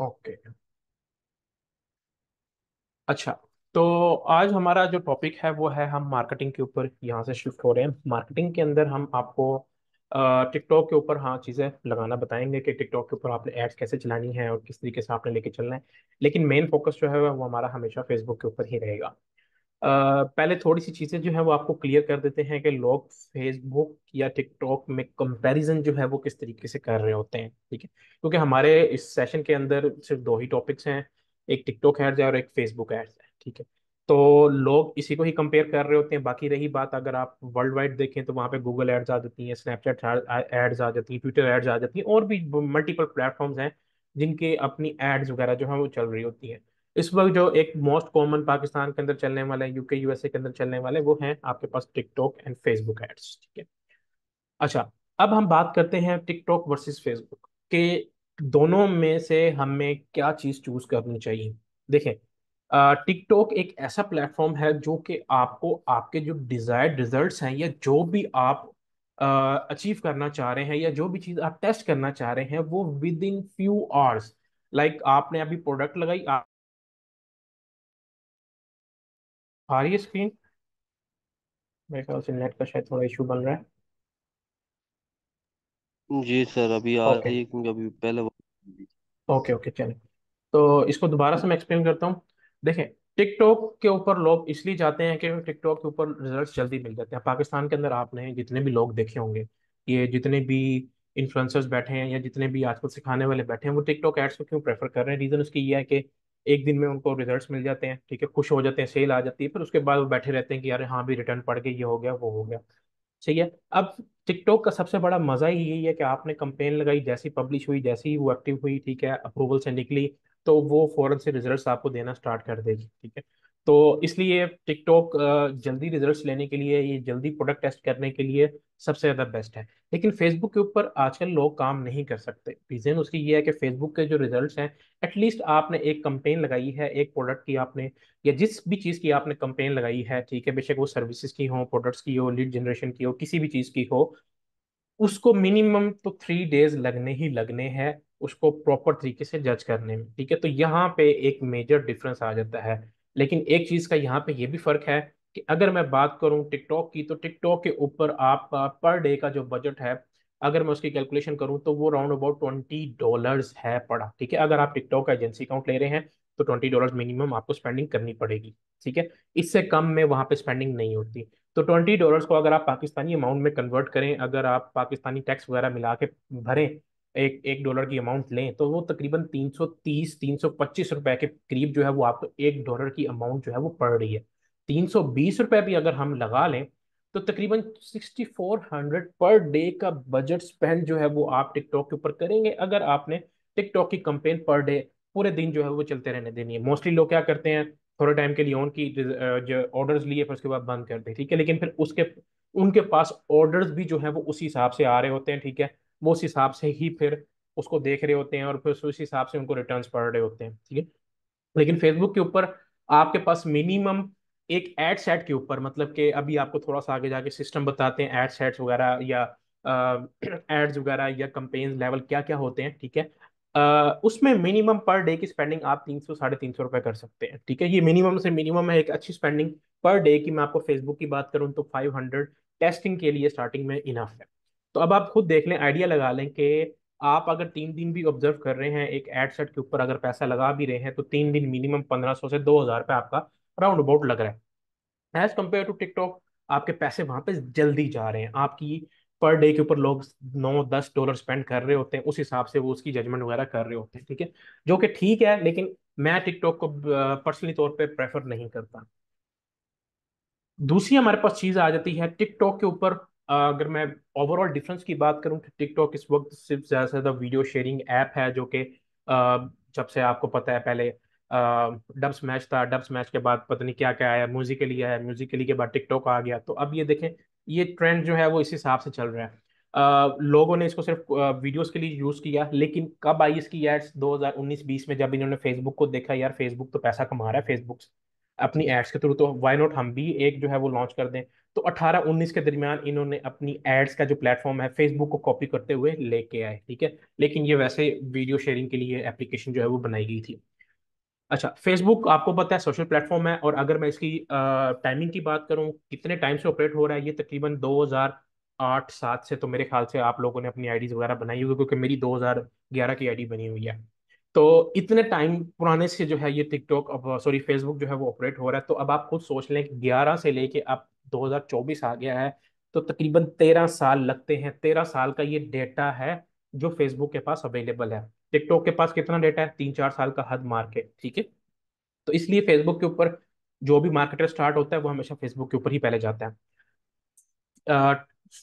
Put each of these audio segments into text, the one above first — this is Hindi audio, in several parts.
ओके अच्छा तो आज हमारा जो टॉपिक है वो है हम मार्केटिंग के ऊपर यहाँ से शिफ्ट हो रहे हैं मार्केटिंग के अंदर हम आपको टिकटॉक के ऊपर हाँ चीज़ें लगाना बताएंगे कि टिकटॉक के ऊपर आपने एड्स कैसे चलानी है और किस तरीके से आपने लेके चलना है लेकिन मेन फोकस जो है वो हमारा हमेशा फेसबुक के ऊपर ही रहेगा पहले थोड़ी सी चीज़ें जो है वो आपको क्लियर कर देते हैं कि लोग फेसबुक या टिकटॉक में कंपैरिजन जो है वो किस तरीके से कर रहे होते हैं ठीक है क्योंकि हमारे इस सेशन के अंदर सिर्फ दो ही टॉपिक्स हैं एक टिकटॉक एड्स है और एक फेसबुक एड्स है ठीक है तो लोग इसी को ही कंपेयर कर रहे होते हैं बाकी रही बात अगर आप वर्ल्ड वाइड देखें तो वहाँ पे गूगल एड्स आ जाती हैं स्नैपचैट एड्स आ जाती हैं ट्विटर एड्स आ जाती हैं और भी मल्टीपल प्लेटफॉर्म्स हैं जिनके अपनी एड्स वगैरह जो है वो चल रही होती हैं इस वक्त जो एक मोस्ट कॉमन पाकिस्तान के अंदर चलने वाले यूके यूएसए के अंदर चलने वाले वो हैं आपके पास टिकटॉक एंड फेसबुक एड्स ठीक है अच्छा अब हम बात करते हैं टिकटॉक वर्सेस फेसबुक के दोनों में से हमें क्या चीज़ चूज करनी चाहिए देखें टिकटॉक एक ऐसा प्लेटफॉर्म है जो कि आपको आपके जो डिज़ायर्ड रिजल्ट्स हैं या जो भी आप अचीव करना चाह रहे हैं या जो भी चीज़ आप टेस्ट करना चाह रहे हैं वो within few hours like आपने अभी प्रोडक्ट लगाई आप आ रही है स्क्रीन मेरे ख्याल से नेट का शायद थोड़ा इशू बन रहा है जी सर अभी आ ओके रही है क्योंकि अभी पहले वो ओके ओके चलें तो इसको दोबारा से मैं एक्सप्लेन करता हूँ देखें टिकटॉक के ऊपर लोग इसलिए जाते हैं कि टिकटॉक के ऊपर रिजल्ट्स जल्दी मिल जाते हैं पाकिस्तान के अंदर आपने जितने भी लोग देखे होंगे ये जितने भी इन्फ्लुएंसर्स बैठे हैं या जितने भी आजकल सिखाने वाले बैठे हैं वो टिकटॉक एड्स को क्यों प्रेफर कर रहे हैं रीज़न उसकी ये है कि एक दिन में उनको रिजल्ट मिल जाते हैं ठीक है खुश हो जाते हैं सेल आ जाती है फिर उसके बाद वो बैठे रहते हैं कि यार हाँ भी रिटर्न पड़ गए ये हो गया वो हो गया ठीक है अब टिकटॉक का सबसे बड़ा मज़ा ही यही है कि आपने कंपेन लगाई जैसी पब्लिश हुई जैसी ही वो एक्टिव हुई ठीक है अप्रूवल से निकली तो वो फॉरन से रिजल्ट आपको देना स्टार्ट कर देगी ठीक है तो इसलिए टिकटॉक जल्दी रिजल्ट्स लेने के लिए ये जल्दी प्रोडक्ट टेस्ट करने के लिए सबसे ज़्यादा बेस्ट है लेकिन फेसबुक के ऊपर आजकल लोग काम नहीं कर सकते रीज़न उसकी ये है कि फेसबुक के जो रिजल्ट्स हैं एटलीस्ट आपने एक कंपेन लगाई है एक प्रोडक्ट की आपने या जिस भी चीज़ की आपने कंपेन लगाई है ठीक है बेशक वो सर्विसेज की हो प्रोडक्ट्स की हो लीड जनरेशन की हो किसी भी चीज़ की हो उसको मिनिमम तो थ्री डेज लगने ही लगने हैं उसको प्रॉपर तरीके से जज करने में ठीक है तो यहाँ पे एक मेजर डिफरेंस आ जाता है लेकिन एक चीज का यहाँ पे ये भी फर्क है कि अगर मैं बात करूँ टिकटॉक की तो टिकटॉक के ऊपर आपका पर डे का जो बजट है अगर मैं उसकी कैलकुलेशन करूँ तो वो राउंड अबाउट ट्वेंटी डॉलर है पड़ा ठीक है अगर आप टिकटॉक का एजेंसी अकाउंट ले रहे हैं तो ट्वेंटी डॉलर मिनिमम आपको स्पेंडिंग करनी पड़ेगी ठीक है इससे कम में वहां पे स्पेंडिंग नहीं होती तो ट्वेंटी डॉलर को अगर आप पाकिस्तानी अमाउंट में कन्वर्ट करें अगर आप पाकिस्तानी टैक्स वगैरह मिला के भरें एक एक डॉलर की अमाउंट लें तो वो तकरीबन 330 325 रुपए के करीब जो है वो आपको एक डॉलर की अमाउंट जो है वो पड़ रही है 320 रुपए भी अगर हम लगा लें तो तकरीबन 6400 पर डे का बजट स्पेंड जो है वो आप टिकटॉक के ऊपर करेंगे अगर आपने टिकटॉक की कंपेन पर डे पूरे दिन जो है वो चलते रहने देनी है मोस्टली लोग क्या करते हैं थोड़े टाइम के लिए उनकी जो ऑर्डर्स लिए फिर उसके बाद बंद करते हैं ठीक है लेकिन फिर उसके उनके पास ऑर्डर्स भी जो है वो उसी हिसाब से आ रहे होते हैं ठीक है वो उस हिसाब से ही फिर उसको देख रहे होते हैं और फिर उस हिसाब से उनको रिटर्न पढ़ रहे होते हैं ठीक है लेकिन फेसबुक के ऊपर आपके पास मिनिमम एक एड सेट के ऊपर मतलब कि अभी आपको थोड़ा सा आगे जाके सिस्टम बताते हैं एड सेट्स वगैरह या एड्स वगैरह या कंपेन लेवल क्या क्या होते हैं ठीक है Uh, उसमें मिनिमम पर डे की स्पेंडिंग आप तीन सौ साढ़े तीन सौ रुपये कर सकते हैं ठीक है ये मिनिमम से मिनिमम है एक अच्छी स्पेंडिंग पर डे की मैं आपको फेसबुक की बात करूँ तो फाइव हंड्रेड टेस्टिंग के लिए स्टार्टिंग में इनफ है तो अब आप खुद देख लें आइडिया लगा लें कि आप अगर तीन दिन भी ऑब्जर्व कर रहे हैं एक एड सेट के ऊपर अगर पैसा लगा भी रहे हैं तो तीन दिन मिनिमम पंद्रह सौ से दो हज़ार आपका राउंड अबाउट लग रहा है एज़ कम्पेयर टू टिकटॉक आपके पैसे वहां पे जल्दी जा रहे हैं आपकी पर डे के ऊपर लोग नौ दस डॉलर स्पेंड कर रहे होते हैं उस हिसाब से वो उसकी जजमेंट वगैरह कर रहे होते हैं ठीक है जो कि ठीक है लेकिन मैं टिकटॉक को पर्सनली तौर पर प्रेफर नहीं करता दूसरी हमारे पास चीज़ आ जाती है टिकटॉक के ऊपर अगर मैं ओवरऑल डिफरेंस की बात करूं तो टिकटॉक इस वक्त सिर्फ ज़्यादा से ज़्यादा वीडियो शेयरिंग ऐप है जो कि जब से आपको पता है पहले डब्स मैच था डब्स मैच के बाद पता नहीं क्या क्या आया म्यूजिकली आया म्यूजिकली के बाद टिकटॉक आ गया तो अब ये देखें ये ट्रेंड जो है वो इस हिसाब से चल रहा है आ, लोगों ने इसको सिर्फ वीडियोस के लिए यूज़ किया लेकिन कब आई इसकी एड्स 2019-20 में जब इन्होंने फेसबुक को देखा यार फेसबुक तो पैसा कमा रहा है फेसबुक अपनी एड्स के थ्रू तो वाई नॉट हम भी एक जो है वो लॉन्च कर दें तो 18-19 के दरमियान इन्होंने अपनी एड्स का जो प्लेटफॉर्म है फेसबुक को कॉपी करते हुए लेके आए ठीक है लेकिन ये वैसे वीडियो शेयरिंग के लिए एप्लीकेशन जो है वो बनाई गई थी अच्छा फेसबुक आपको पता है सोशल प्लेटफॉर्म है और अगर मैं इसकी टाइमिंग की बात करूँ कितने टाइम से ऑपरेट हो रहा है ये तकरीबन दो आठ सात से तो मेरे ख्याल से आप लोगों ने अपनी आईडीज वगैरह बनाई होगी क्योंकि मेरी 2011 की आईडी बनी हुई है तो इतने टाइम पुराने से जो है ये टिकटॉक सॉरी फेसबुक जो है वो ऑपरेट हो रहा है तो अब आप खुद सोच लें कि ग्यारह से लेके अब 2024 आ गया है तो तकरीबन तेरह साल लगते हैं तेरह साल का ये डेटा है जो फेसबुक के पास अवेलेबल है टिकटॉक के पास कितना डेटा है तीन चार साल का हद मार के ठीक है तो इसलिए फेसबुक के ऊपर जो भी मार्केटर स्टार्ट होता है वो हमेशा फेसबुक के ऊपर ही पहले जाता है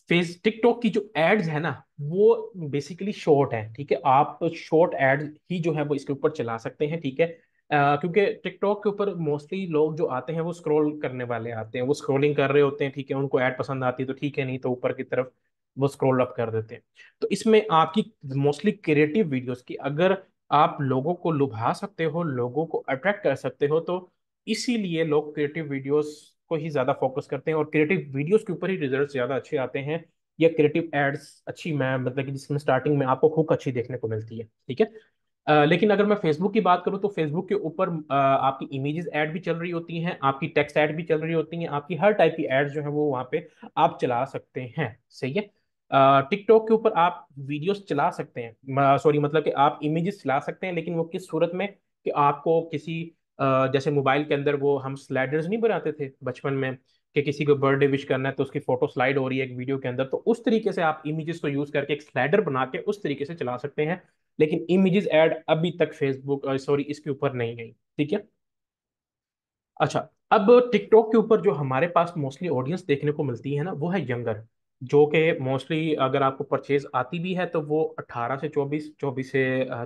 फेस टिकटॉक की जो एड्स है ना वो बेसिकली शॉर्ट है ठीक है आप शॉर्ट एड ही जो है वो इसके ऊपर चला सकते हैं ठीक है क्योंकि टिकटॉक के ऊपर मोस्टली लोग जो आते हैं वो स्क्रॉल करने वाले आते हैं वो स्क्रॉलिंग कर रहे होते हैं ठीक है उनको ऐड पसंद आती है तो ठीक है नहीं तो ऊपर की तरफ वो स्क्रॉल अप कर देते हैं तो इसमें आपकी मोस्टली क्रिएटिव वीडियोस की अगर आप लोगों को लुभा सकते हो लोगों को अट्रैक्ट कर सकते हो तो इसीलिए लोग क्रिएटिव वीडियोस को ही ज़्यादा फोकस करते हैं और क्रिएटिव वीडियोस के ऊपर ही रिजल्ट ज़्यादा अच्छे आते हैं या क्रिएटिव एड्स अच्छी मैं मतलब कि जिसमें स्टार्टिंग में आपको हुक अच्छी देखने को मिलती है ठीक है लेकिन अगर मैं फेसबुक की बात करूं तो फेसबुक के ऊपर आपकी इमेजेस ऐड भी चल रही होती हैं आपकी टेक्स्ट ऐड भी चल रही होती हैं आपकी हर टाइप की एड्स जो है वो वहां पे आप चला सकते हैं सही है टिकटॉक के ऊपर आप वीडियोस चला सकते हैं सॉरी मतलब कि आप इमेजेस चला सकते हैं लेकिन वो किस सूरत में कि आपको किसी जैसे मोबाइल के अंदर वो हम स्लाइडर्स नहीं बनाते थे बचपन में कि किसी को बर्थडे विश करना है तो उसकी फोटो स्लाइड हो रही है एक वीडियो के अंदर तो उस तरीके से आप इमेजेस को यूज करके एक स्लाइडर बना के उस तरीके से चला सकते हैं लेकिन इमेजेस ऐड अभी तक फेसबुक सॉरी इसके ऊपर नहीं गई ठीक है अच्छा अब टिकटॉक के ऊपर जो हमारे पास मोस्टली ऑडियंस देखने को मिलती है ना वो है यंगर जो कि मोस्टली अगर आपको परचेज आती भी है तो वो 18 से 24 24 से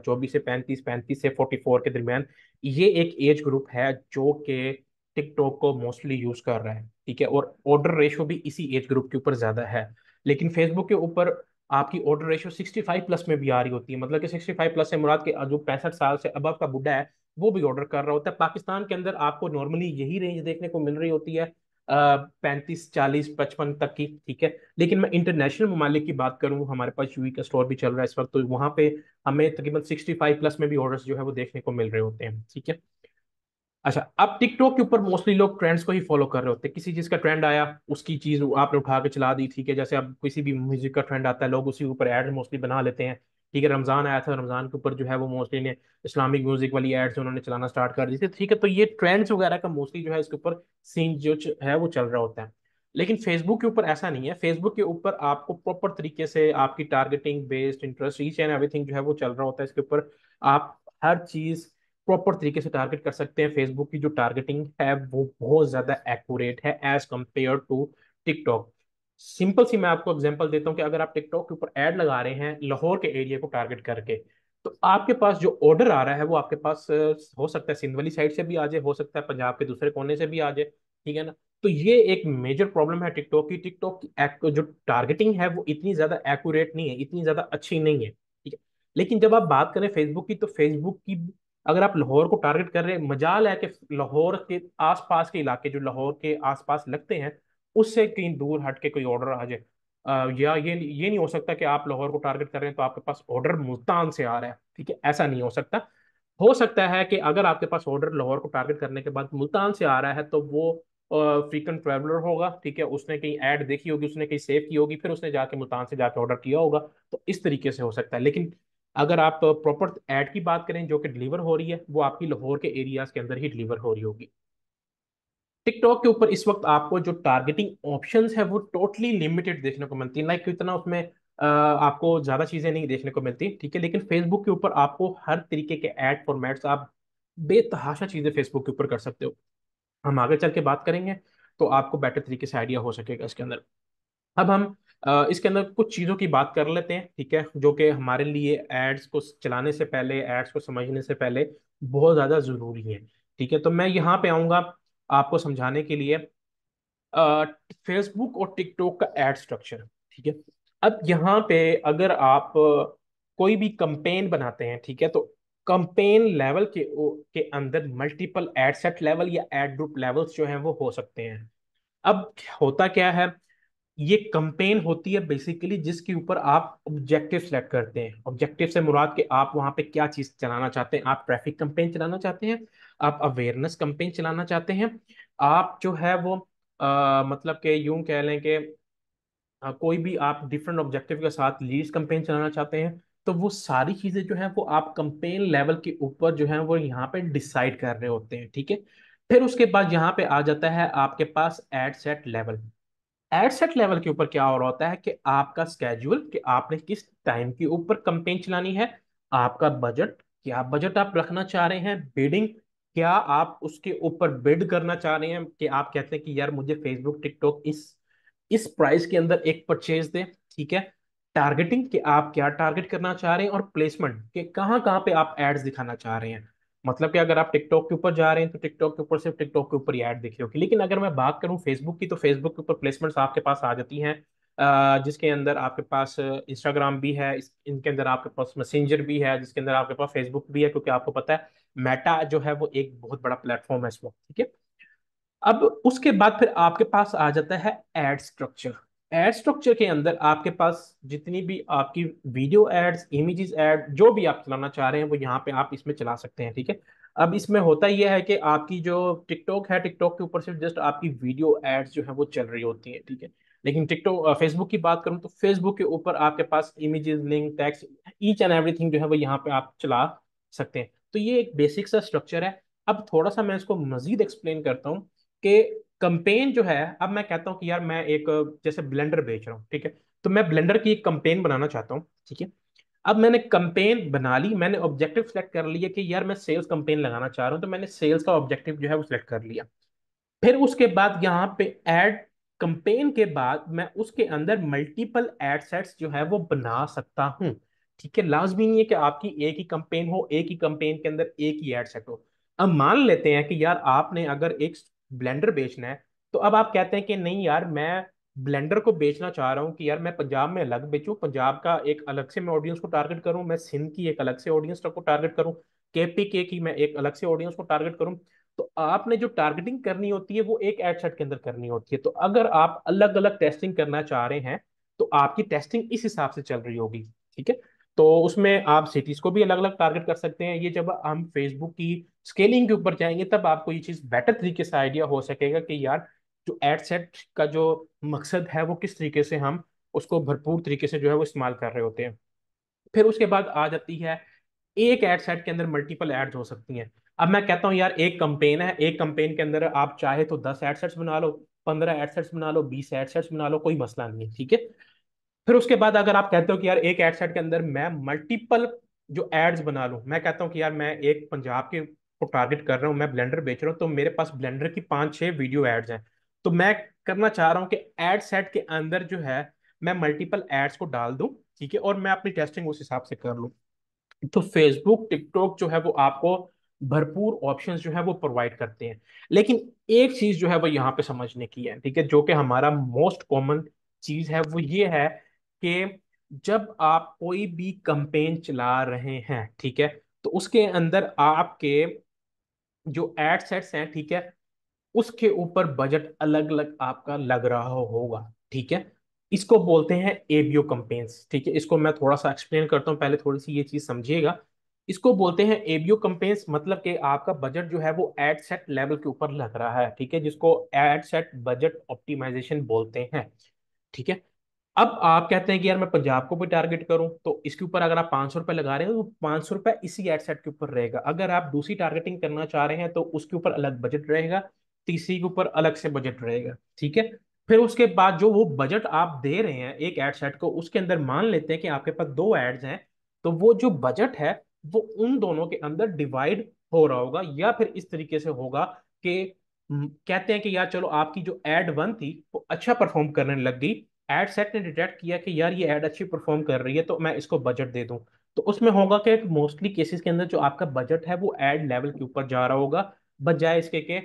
24 से 35 35 से 44 के दरमियान ये एक एज ग्रुप है जो कि टिकटॉक को मोस्टली यूज कर रहा है ठीक है और ऑर्डर रेशो भी इसी एज ग्रुप के ऊपर ज्यादा है लेकिन फेसबुक के ऊपर आपकी ऑर्डर रेशियो 65 प्लस में भी आ रही होती है मतलब कि 65 प्लस से मुराद के जो पैंसठ साल से अब का बुढ़ा है वो भी ऑर्डर कर रहा होता है पाकिस्तान के अंदर आपको नॉर्मली यही रेंज देखने को मिल रही होती है पैंतीस चालीस पचपन तक की ठीक है लेकिन मैं इंटरनेशनल ममालिक की बात करूँ हमारे पास यू e का स्टोर भी चल रहा है इस वक्त तो वहाँ पे हमें तकरीबन सिक्सटी फाइव प्लस में भी ऑर्डर जो है वो देखने को मिल रहे होते हैं ठीक है अच्छा अब टिकटॉक के ऊपर मोस्टली लोग ट्रेंड्स को ही फॉलो कर रहे होते हैं किसी चीज का ट्रेंड आया उसकी चीज आपने उठा के चला दी ठीक है जैसे अब किसी भी म्यूजिक का ट्रेंड आता है लोग उसी ऊपर एड मोस्टली बना लेते हैं ठीक है रमजान आया था रमजान के ऊपर जो है वो मोस्टली ने इस्लामिक म्यूजिक वाली एड्स उन्होंने चलाना स्टार्ट कर दी थी ठीक है तो ये ट्रेंड्स वगैरह का मोस्टली जो है इसके ऊपर सीन जो है वो चल रहा होता है लेकिन फेसबुक के ऊपर ऐसा नहीं है फेसबुक के ऊपर आपको प्रॉपर तरीके से आपकी targeting based interest each and everything जो है वो चल रहा होता है इसके ऊपर आप हर चीज़ प्रॉपर तरीके से टारगेट कर सकते हैं फेसबुक की जो टारगेटिंग है वो बहुत ज़्यादा एक्यूरेट है as compare to TikTok simple सी मैं आपको एग्जांपल देता हूं कि अगर आप टिकटॉक के ऊपर ऐड लगा रहे हैं लाहौर के एरिया को टारगेट करके तो आपके पास जो ऑर्डर आ रहा है वो आपके पास हो सकता है सिंधवली साइड से भी आ जाए हो सकता है पंजाब के दूसरे कोने से भी आ जाए ठीक है ना तो ये एक मेजर प्रॉब्लम है टिकटॉक की टिकटॉक की जो टारगेटिंग है वो इतनी ज़्यादा एक्यूरेट नहीं है इतनी ज़्यादा अच्छी नहीं है ठीक है लेकिन जब आप बात करें फेसबुक की तो फेसबुक की अगर आप लाहौर को टारगेट कर रहे हैं मजाल है कि लाहौर के आसपास के इलाके जो लाहौर के आसपास लगते हैं उससे कहीं दूर हट के कोई ऑर्डर आ जाए या ये ये नहीं हो सकता कि आप लाहौर को टारगेट कर रहे हैं तो आपके पास ऑर्डर मुल्तान से आ रहा है ठीक है ऐसा नहीं हो सकता हो सकता है कि अगर आपके पास ऑर्डर लाहौर को टारगेट करने के बाद मुल्तान से आ रहा है तो वो फ्रीकन ट्रैवलर होगा ठीक है उसने कहीं ऐड देखी होगी उसने कहीं सेव की होगी फिर उसने जाके मुल्तान से जाके ऑर्डर किया होगा तो इस तरीके से हो सकता है लेकिन अगर आप प्रॉपर एड की बात करें जो कि डिलीवर हो रही है वो आपकी लाहौर के एरियाज के अंदर ही डिलीवर हो रही होगी टिकटॉक के ऊपर इस वक्त आपको जो टारगेटिंग ऑप्शन है वो टोटली लिमिटेड देखने को मिलती है लाइक इतना उसमें आपको ज़्यादा चीज़ें नहीं देखने को मिलती ठीक है लेकिन फेसबुक के ऊपर आपको हर तरीके के एड फॉर्मेट्स आप बेतहाशा चीज़ें फेसबुक के ऊपर कर सकते हो हम आगे चल के बात करेंगे तो आपको बेटर तरीके से आइडिया हो सकेगा इसके अंदर अब हम इसके अंदर कुछ चीज़ों की बात कर लेते हैं ठीक है जो कि हमारे लिए एड्स को चलाने से पहले एड्स को समझने से पहले बहुत ज़्यादा ज़रूरी है ठीक है तो मैं यहाँ पे आऊँगा आपको समझाने के लिए फेसबुक और टिकटॉक का एड स्ट्रक्चर ठीक है अब यहाँ पे अगर आप कोई भी कंपेन बनाते हैं ठीक है तो कंपेन लेवल के के अंदर मल्टीपल एड सेट लेवल या एड ग्रुप लेवल्स जो हैं वो हो सकते हैं अब होता क्या है ये कंपेन होती है बेसिकली जिसके ऊपर आप ऑब्जेक्टिव सेलेक्ट करते हैं ऑब्जेक्टिव से मुराद के आप वहां पे क्या चीज़ चलाना चाहते हैं आप ट्रैफिक कंपेन चलाना चाहते हैं आप अवेयरनेस कंपेन चलाना चाहते हैं आप जो है वो आ, मतलब के यूं कह लें कि कोई भी आप डिफरेंट ऑब्जेक्टिव के साथ लीड्स कंपेन चलाना चाहते हैं तो वो सारी चीज़ें जो है वो आप कंपेन लेवल के ऊपर जो है वो यहाँ पे डिसाइड कर रहे होते हैं ठीक है फिर उसके बाद यहाँ पे आ जाता है आपके पास ad set level ad set level के ऊपर क्या हो रहा होता है कि आपका स्केड्यूल कि आपने किस टाइम के ऊपर कंपेन चलानी है आपका बजट क्या बजट आप रखना चाह रहे हैं बिडिंग क्या आप उसके ऊपर बिड करना चाह रहे हैं कि आप कहते हैं कि यार मुझे फेसबुक टिकटॉक इस इस प्राइस के अंदर एक परचेज दे ठीक है टारगेटिंग कि आप क्या टारगेट करना चाह रहे हैं और प्लेसमेंट कि कहाँ कहाँ पे आप एड्स दिखाना चाह रहे हैं मतलब कि अगर आप टिकटॉक के ऊपर जा रहे हैं तो टिकटॉक के ऊपर सिर्फ टिकटॉक के ऊपर ही ऐड दिखे होगी लेकिन अगर मैं बात करूँ फेसबुक की तो फेसबुक के ऊपर प्लेसमेंट्स आपके पास आ जाती हैं जिसके अंदर आपके पास इंस्टाग्राम भी है इनके अंदर आपके पास मैसेंजर भी है जिसके अंदर आपके पास फेसबुक भी है क्योंकि आपको पता है मेटा जो है वो एक बहुत बड़ा प्लेटफॉर्म है इस वक्त ठीक है अब उसके बाद फिर आपके पास आ जाता है एड स्ट्रक्चर एड स्ट्रक्चर के अंदर आपके पास जितनी भी आपकी वीडियो एड्स इमेजेस एड जो भी आप चलाना चाह रहे हैं वो यहाँ पे आप इसमें चला सकते हैं ठीक है अब इसमें होता यह है कि आपकी जो टिकटॉक है टिकटॉक के ऊपर सिर्फ जस्ट आपकी वीडियो एड्स जो है वो चल रही होती है ठीक है लेकिन टिकटॉक फेसबुक की बात करूँ तो फेसबुक के ऊपर आपके पास images link text each and everything जो है वो यहाँ पे आप चला सकते हैं तो ये एक बेसिक सा स्ट्रक्चर है अब थोड़ा सा मैं इसको मजीद एक्सप्लेन करता हूँ कि कंपेन जो है अब मैं कहता हूँ कि यार मैं एक जैसे ब्लेंडर बेच रहा हूँ ठीक है तो मैं ब्लेंडर की एक कंपेन बनाना चाहता हूँ ठीक है अब मैंने कंपेन बना ली मैंने ऑब्जेक्टिव सेलेक्ट कर लिया कि यार मैं सेल्स कंपेन लगाना चाह रहा हूँ तो मैंने सेल्स का ऑब्जेक्टिव जो है वो सिलेक्ट कर लिया फिर उसके बाद यहाँ पे एड कंपेन के बाद मैं उसके अंदर मल्टीपल एड सेट्स जो है वो बना सकता हूँ ठीक है लाजमी नहीं है कि आपकी एक ही कंपेन हो एक ही कंपेन के अंदर एक ही एड सेट हो अब मान लेते हैं कि यार आपने अगर एक ब्लेंडर बेचना है तो अब आप कहते हैं कि नहीं यार मैं ब्लेंडर को बेचना चाह रहा हूँ कि यार मैं पंजाब में अलग बेचूँ पंजाब का एक अलग से मैं ऑडियंस को टारगेट करूँ मैं सिंध की एक अलग से ऑडियंस को टारगेट करूँ के की मैं एक अलग से ऑडियंस को टारगेट करूँ तो आपने जो टारगेटिंग करनी होती है वो एक एड सेट के अंदर करनी होती है तो अगर आप अलग अलग टेस्टिंग करना चाह रहे हैं तो आपकी टेस्टिंग इस हिसाब से चल रही होगी ठीक है तो उसमें आप सिटीज को भी अलग अलग टारगेट कर सकते हैं ये जब हम फेसबुक की स्केलिंग के ऊपर जाएंगे तब आपको ये चीज़ बेटर तरीके से आइडिया हो सकेगा कि यार जो एड सेट का जो मकसद है वो किस तरीके से हम उसको भरपूर तरीके से जो है वो इस्तेमाल कर रहे होते हैं फिर उसके बाद आ जाती है एक एड सेट के अंदर मल्टीपल एड्स हो सकती हैं अब मैं कहता हूँ यार एक कंपेन है एक कंपेन के अंदर आप चाहे तो दस एड सेट्स बना लो पंद्रह एड सेट्स बना लो बीस एड सेट्स बना लो कोई मसला नहीं है ठीक है फिर उसके बाद अगर आप कहते हो कि यार एक एड सेट के अंदर मैं मल्टीपल जो एड्स बना लूँ मैं कहता हूँ कि यार मैं एक पंजाब के को टारगेट कर रहा हूँ मैं ब्लेंडर बेच रहा हूँ तो मेरे पास ब्लेंडर की पांच छह वीडियो एड्स हैं तो मैं करना चाह रहा हूँ कि एड सेट के अंदर जो है मैं मल्टीपल एड्स को डाल दूँ ठीक है और मैं अपनी टेस्टिंग उस हिसाब से कर लूँ तो फेसबुक टिकटॉक जो है वो आपको भरपूर ऑप्शन जो है वो प्रोवाइड करते हैं लेकिन एक चीज जो है वो यहाँ पे समझने की है ठीक है जो कि हमारा मोस्ट कॉमन चीज है वो ये है कि जब आप कोई भी कंपेन चला रहे हैं ठीक है तो उसके अंदर आपके जो एड सेट्स हैं ठीक है उसके ऊपर बजट अलग अलग आपका लग रहा होगा ठीक है इसको बोलते हैं एबीओ कंपेन्स ठीक है इसको मैं थोड़ा सा एक्सप्लेन करता हूँ पहले थोड़ी सी ये चीज समझिएगा इसको बोलते हैं एबीओ कंपेन्स मतलब कि आपका बजट जो है वो एड सेट लेवल के ऊपर लग रहा है ठीक है जिसको एड सेट बजट ऑप्टिमाइजेशन बोलते हैं ठीक है अब आप कहते हैं कि यार मैं पंजाब को भी टारगेट करूं तो इसके ऊपर अगर आप पांच सौ रुपए लगा रहे हैं तो पांच सौ रुपए इसी एड सेट के ऊपर रहेगा अगर आप दूसरी टारगेटिंग करना चाह रहे हैं तो उसके ऊपर अलग बजट रहेगा तीसरी के ऊपर अलग से बजट रहेगा ठीक है फिर उसके बाद जो वो बजट आप दे रहे हैं एक एड सेट को उसके अंदर मान लेते हैं कि आपके पास दो एड्स हैं तो वो जो बजट है वो उन दोनों के अंदर डिवाइड हो रहा होगा या फिर इस तरीके से होगा कि हम्म, कहते हैं कि यार चलो आपकी जो एड वन थी वो अच्छा परफॉर्म करने लग गई एड सेट ने डिटेक्ट किया कि यार ये एड अच्छी परफॉर्म कर रही है तो मैं इसको बजट दे दूं तो उसमें होगा कि मोस्टली केसेस के अंदर जो आपका बजट है वो एड लेवल के ऊपर जा रहा होगा बजाय इसके के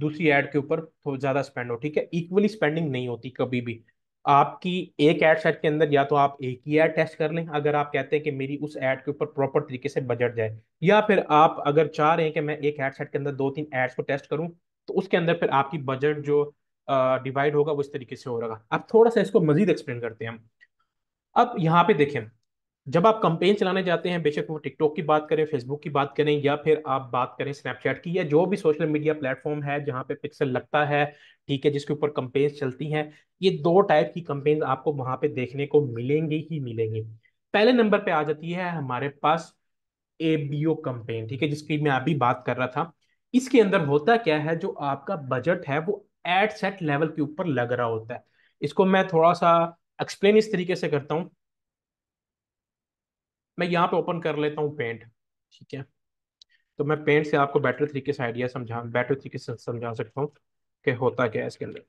दूसरी एड के ऊपर ज़्यादा स्पेंड हो ठीक है इक्वली स्पेंडिंग नहीं होती कभी भी आपकी एक एड सेट के अंदर या तो आप एक ही एड टेस्ट कर लें अगर आप कहते हैं कि मेरी उस एड के ऊपर प्रॉपर तरीके से बजट जाए या फिर आप अगर चाह रहे हैं कि मैं एक एड सेट के अंदर दो तीन एड्स को टेस्ट करूं तो उसके अंदर फिर आपकी बजट जो डिवाइड होगा वो इस तरीके से हो रहा अब थोड़ा सा इसको मजीद एक्सप्लेन करते हैं हम अब यहाँ पे देखें जब आप कंपेन चलाने जाते हैं बेशक वो टिकटॉक की बात करें फेसबुक की बात करें या फिर आप बात करें स्नैपचैट की या जो भी सोशल मीडिया प्लेटफॉर्म है जहाँ पे पिक्सल लगता है ठीक है जिसके ऊपर कंपेन्स चलती हैं ये दो टाइप की कंपेन्स आपको वहाँ पे देखने को मिलेंगी ही मिलेंगी पहले नंबर पे आ जाती है हमारे पास ए बी ओ कंपेन ठीक है जिसकी मैं अभी बात कर रहा था इसके अंदर होता क्या है जो आपका बजट है वो एट सेट लेवल के ऊपर लग रहा होता है इसको मैं थोड़ा सा एक्सप्लेन इस तरीके से करता हूं मैं यहाँ पे ओपन कर लेता हूँ पेंट ठीक है तो मैं पेंट से आपको बेटर तरीके से आइडिया समझा बेटर तरीके से समझा सकता हूँ कि होता क्या है इसके अंदर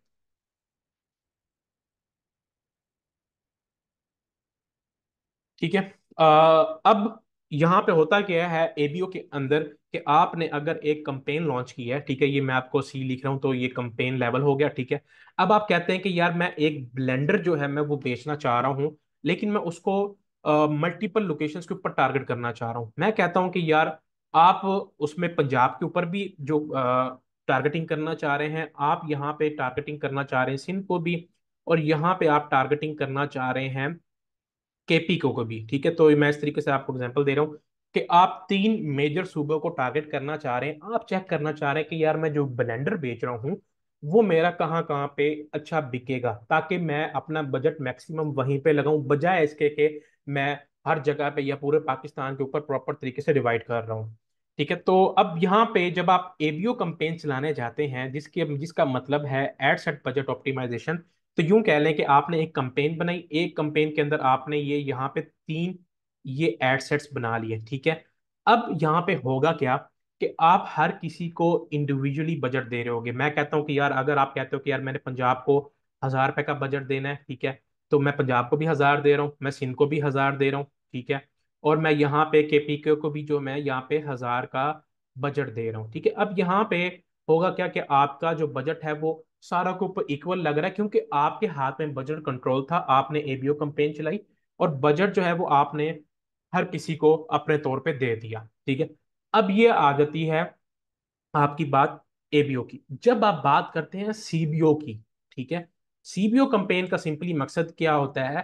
ठीक है आ, अब यहाँ पे होता क्या है एबीओ के अंदर कि आपने अगर एक कंपेन लॉन्च की है ठीक है ये मैं आपको सी लिख रहा हूं तो ये कंपेन लेवल हो गया ठीक है अब आप कहते हैं कि यार मैं एक ब्लेंडर जो है मैं वो बेचना चाह रहा हूं लेकिन मैं उसको मल्टीपल uh, लोकेशंस के ऊपर टारगेट करना चाह रहा हूं मैं कहता हूं कि यार आप उसमें पंजाब के ऊपर भी जो टारगेटिंग uh, करना चाह रहे हैं आप यहाँ पे टारगेटिंग करना चाह रहे हैं सिंध को भी और यहाँ पे आप टारगेटिंग करना चाह रहे हैं केपी को भी ठीक है तो मैं इस तरीके से आपको एग्जाम्पल दे रहा हूँ कि आप तीन मेजर सूबों को टारगेट करना चाह रहे हैं आप चेक करना चाह रहे हैं कि यार मैं जो ब्लेंडर बेच रहा हूँ वो मेरा कहाँ कहाँ पे अच्छा बिकेगा ताकि मैं अपना बजट मैक्सिमम वहीं पे लगाऊं बजाय इसके के मैं हर जगह पे या पूरे पाकिस्तान के ऊपर प्रॉपर तरीके से डिवाइड कर रहा हूँ ठीक है तो अब यहाँ पे जब आप एबीओ कंपेन चलाने जाते हैं जिसके जिसका मतलब है एड सेट बजट ऑप्टिमाइजेशन तो यूं कह लें कि आपने एक कंपेन बनाई एक कंपेन के अंदर आपने ये यहाँ पे तीन ये एड सेट्स बना लिए ठीक है अब यहाँ पे होगा क्या कि आप हर किसी को इंडिविजुअली बजट दे रहे होगे मैं कहता हूँ कि यार अगर आप कहते हो कि यार मैंने पंजाब को हज़ार रुपए का बजट देना है ठीक है तो मैं पंजाब को भी हज़ार दे रहा हूँ मैं सिंध को भी हज़ार दे रहा हूँ ठीक है और मैं यहाँ पे के पी के को भी जो मैं यहाँ पे हज़ार का बजट दे रहा हूँ ठीक है अब यहाँ पे होगा क्या कि आपका जो बजट है वो सारा के ऊपर इक्वल लग रहा है क्योंकि आपके हाथ में बजट कंट्रोल था आपने एबीओ कंपेन चलाई और बजट जो है वो आपने हर किसी को अपने तौर पे दे दिया ठीक है अब ये आ जाती है आपकी बात एबीओ की जब आप बात करते हैं सीबीओ की ठीक है सीबीओ कंपेन का सिंपली मकसद क्या होता है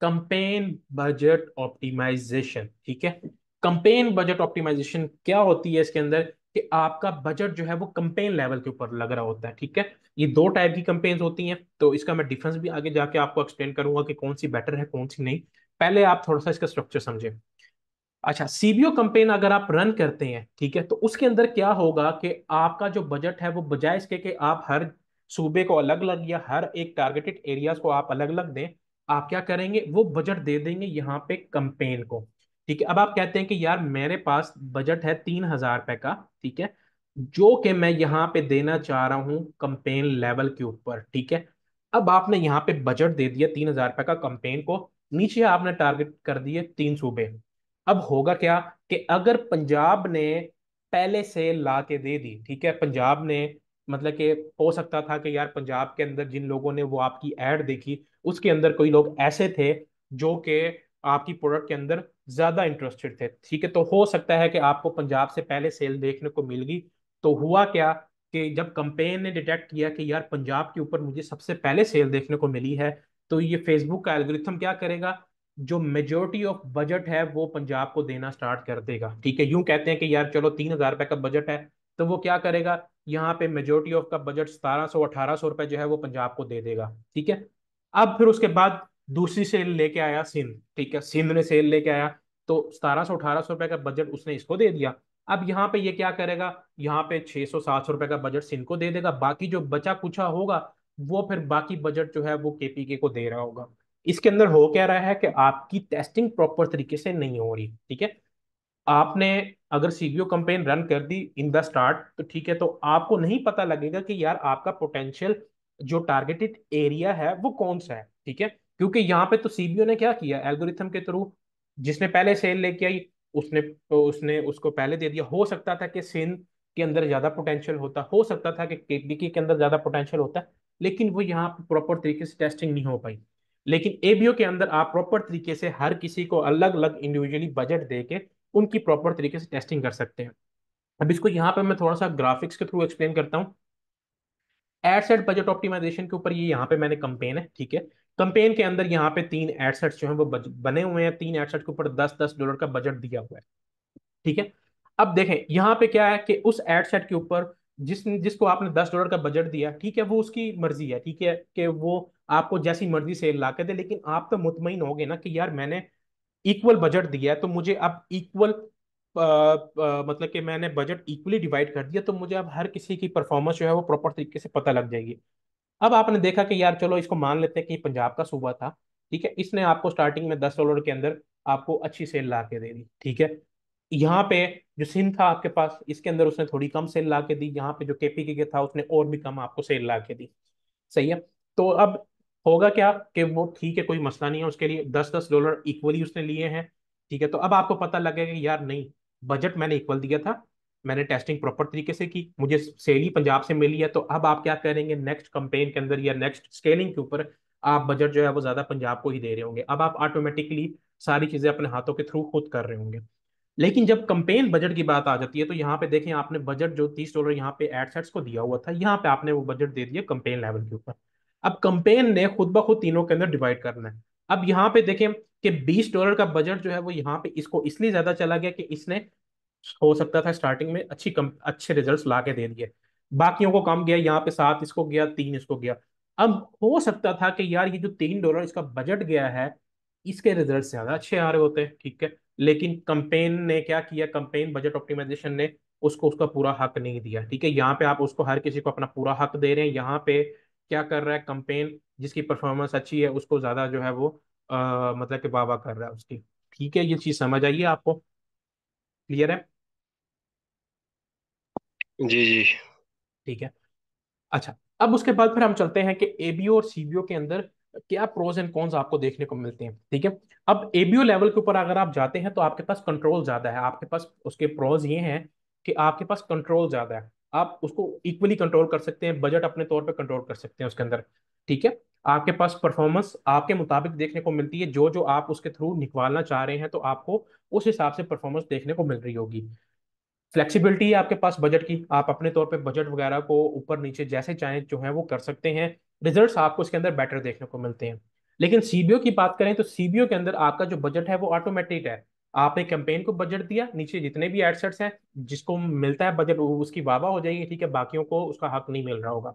कंपेन बजट ऑप्टिमाइजेशन ठीक है कंपेन बजट ऑप्टिमाइजेशन क्या होती है इसके अंदर कि आपका बजट जो है वो कंपेन लेवल के ऊपर लग रहा होता है ठीक है ये दो टाइप की कंपेन्स होती हैं तो इसका मैं डिफरेंस भी आगे जाके आपको एक्सप्लेन करूंगा कि कौन सी बेटर है कौन सी नहीं पहले आप थोड़ा सा इसका स्ट्रक्चर समझें अच्छा सीबीओ कंपेन अगर आप रन करते हैं ठीक है तो उसके अंदर क्या होगा कि आपका जो बजट है वो बजाय इसके कि आप हर सूबे को अलग अलग या हर एक टारगेटेड एरियाज को आप अलग अलग दें आप क्या करेंगे वो बजट दे देंगे यहाँ पे कंपेन को ठीक है अब आप कहते हैं कि यार मेरे पास बजट है तीन हजार रुपए का ठीक है जो कि मैं यहाँ पे देना चाह रहा हूँ कंपेन लेवल के ऊपर ठीक है अब आपने यहाँ पे बजट दे दिया तीन हजार रुपए का कंपेन को नीचे आपने टारगेट कर दिए तीन सूबे अब होगा क्या कि अगर पंजाब ने पहले से ला के दे दी ठीक है पंजाब ने मतलब कि हो सकता था कि यार पंजाब के अंदर जिन लोगों ने वो आपकी एड देखी उसके अंदर कोई लोग ऐसे थे जो कि आपकी प्रोडक्ट के अंदर ज़्यादा इंटरेस्टेड थे ठीक है तो हो सकता है कि आपको पंजाब से पहले सेल देखने को मिलगी तो हुआ क्या कि जब कंपेन ने डिटेक्ट किया कि यार पंजाब के ऊपर मुझे सबसे पहले सेल देखने को मिली है तो ये फेसबुक का एल्गोरिथम क्या करेगा जो मेजोरिटी ऑफ बजट है वो पंजाब को देना स्टार्ट कर देगा ठीक है यूं कहते हैं कि यार चलो तीन हजार रुपए का बजट है तो वो क्या करेगा यहाँ पे मेजोरिटी ऑफ का बजट सतारह सौ अठारह सौ रुपए जो है वो पंजाब को दे देगा ठीक है अब फिर उसके बाद दूसरी सेल लेके आया सिंध ठीक है सिंध ने सेल लेके आया तो सतारह सौ अठारह सौ रुपए का बजट उसने इसको दे दिया अब यहाँ पे ये क्या करेगा यहाँ पे छह सौ सात सौ रुपए का बजट सिंध को दे देगा बाकी जो बचा कुछा होगा वो फिर बाकी बजट जो है वो केपीके को दे रहा होगा इसके अंदर हो क्या रहा है कि आपकी टेस्टिंग प्रॉपर तरीके से नहीं हो रही ठीक है आपने अगर सीबीओ कंपेन रन कर दी इन द स्टार्ट तो ठीक है तो आपको नहीं पता लगेगा कि यार आपका पोटेंशियल जो टारगेटेड एरिया है वो कौन सा है ठीक है क्योंकि यहाँ पे तो सीबीओ ने क्या किया एल्गोरिथम के थ्रू जिसने पहले सेल लेके आई उसने तो उसने उसको पहले दे दिया हो सकता था कि सिंध के अंदर ज्यादा पोटेंशियल होता हो सकता था कि केपीके के अंदर ज्यादा पोटेंशियल होता लेकिन वो यहाँ पर प्रॉपर तरीके से टेस्टिंग नहीं हो पाई लेकिन एबीओ के अंदर आप प्रॉपर तरीके से हर किसी को अलग अलग इंडिविजुअली बजट दे के उनकी प्रॉपर तरीके से टेस्टिंग कर सकते हैं अब इसको यहाँ पे मैं थोड़ा सा ग्राफिक्स के थ्रू एक्सप्लेन करता हूँ एड सेट बजट ऑप्टिमाइजेशन के ऊपर ये यहाँ पे मैंने कंपेन है ठीक है कंपेन के अंदर यहाँ पे तीन एड सेट्स जो है वो बने हुए हैं तीन एड सेट के ऊपर दस दस डॉलर का बजट दिया हुआ है ठीक है अब देखें यहाँ पे क्या है कि उस एड सेट के ऊपर जिस जिसको आपने दस डॉलर का बजट दिया ठीक है वो उसकी मर्जी है ठीक है कि वो आपको जैसी मर्जी सेल ला के दे लेकिन आप तो मुतमिन गए ना कि यार मैंने इक्वल बजट दिया है तो मुझे अब इक्वल मतलब कि मैंने बजट इक्वली डिवाइड कर दिया तो मुझे अब हर किसी की परफॉर्मेंस जो है वो प्रॉपर तरीके से पता लग जाएगी अब आपने देखा कि यार चलो इसको मान लेते हैं कि पंजाब का सूबा था ठीक है इसने आपको स्टार्टिंग में दस डॉलर के अंदर आपको अच्छी सेल ला के दे दी ठीक है यहाँ पे जो सिंध था आपके पास इसके अंदर उसने थोड़ी कम सेल ला के दी यहाँ पे जो केपी के था उसने और भी कम आपको सेल ला के दी सही है तो अब होगा क्या कि वो ठीक है कोई मसला नहीं है उसके लिए दस दस डॉलर इक्वली उसने लिए हैं ठीक है तो अब आपको पता लगेगा कि यार नहीं बजट मैंने इक्वल दिया था मैंने टेस्टिंग प्रॉपर तरीके से की मुझे सेल ही पंजाब से मिली है तो अब आप क्या करेंगे नेक्स्ट कंपेन के अंदर या नेक्स्ट स्केलिंग के ऊपर आप बजट जो है वो ज़्यादा पंजाब को ही दे रहे होंगे अब आप ऑटोमेटिकली सारी चीज़ें अपने हाथों के थ्रू खुद कर रहे होंगे लेकिन जब कंपेन बजट की बात आ जाती है तो यहाँ पे देखें आपने बजट जो तीस डॉलर यहाँ पे एडसेट्स को दिया हुआ था यहाँ पे आपने वो बजट दे दिया कंपेन लेवल के ऊपर अब कंपेन ने खुद ब खुद तीनों के अंदर डिवाइड करना है अब यहाँ पे देखें कि बीस डॉलर का बजट जो है वो यहाँ पे इसको इसलिए ज्यादा चला गया कि इसने हो सकता था स्टार्टिंग में अच्छी कम, अच्छे रिजल्ट ला के दे दिए बाकियों को कम गया यहाँ पे सात इसको गया तीन इसको गया अब हो सकता था कि यार ये जो तीन डॉलर इसका बजट गया है इसके रिजल्ट ज्यादा अच्छे आ रहे होते हैं ठीक है लेकिन कंपेन ने क्या किया कंपेन बजट ऑप्टिमाइजेशन ने उसको उसका पूरा हक नहीं दिया ठीक है यहाँ पे आप उसको हर किसी को अपना पूरा हक दे रहे हैं यहाँ पे क्या कर रहा है कंपेन जिसकी परफॉर्मेंस अच्छी है उसको ज्यादा जो है वो आ, मतलब कि वाह कर रहा है उसकी ठीक है ये चीज समझ आइए आपको क्लियर है जी जी ठीक है अच्छा अब उसके बाद फिर हम चलते हैं कि एबीओ और सीबीओ के अंदर क्या प्रोज एंड कॉन्स आपको देखने को मिलते हैं ठीक है अब एबीओ लेवल के ऊपर अगर आप जाते हैं तो आपके पास कंट्रोल ज्यादा है आपके पास उसके प्रोज ये हैं कि आपके पास कंट्रोल ज्यादा है आप उसको इक्वली कंट्रोल कर सकते हैं बजट अपने तौर पर कंट्रोल कर सकते हैं उसके अंदर ठीक है आपके पास परफॉर्मेंस आपके मुताबिक देखने को मिलती है जो जो आप उसके थ्रू निकालना चाह रहे हैं तो आपको उस हिसाब से परफॉर्मेंस देखने को मिल रही होगी फ्लेक्सिबिलिटी है आपके पास बजट की आप अपने तौर पे बजट वगैरह को ऊपर नीचे जैसे चाहें जो है वो कर सकते हैं रिजल्ट आपको इसके अंदर बेटर देखने को मिलते हैं लेकिन सीबीओ की बात करें तो सीबीओ के अंदर आपका जो बजट है वो ऑटोमेटिक है आपने कैंपेन को बजट दिया नीचे जितने भी एडसेट्स हैं जिसको मिलता है बजट उसकी वावा हो जाएगी ठीक है बाकियों को उसका हक नहीं मिल रहा होगा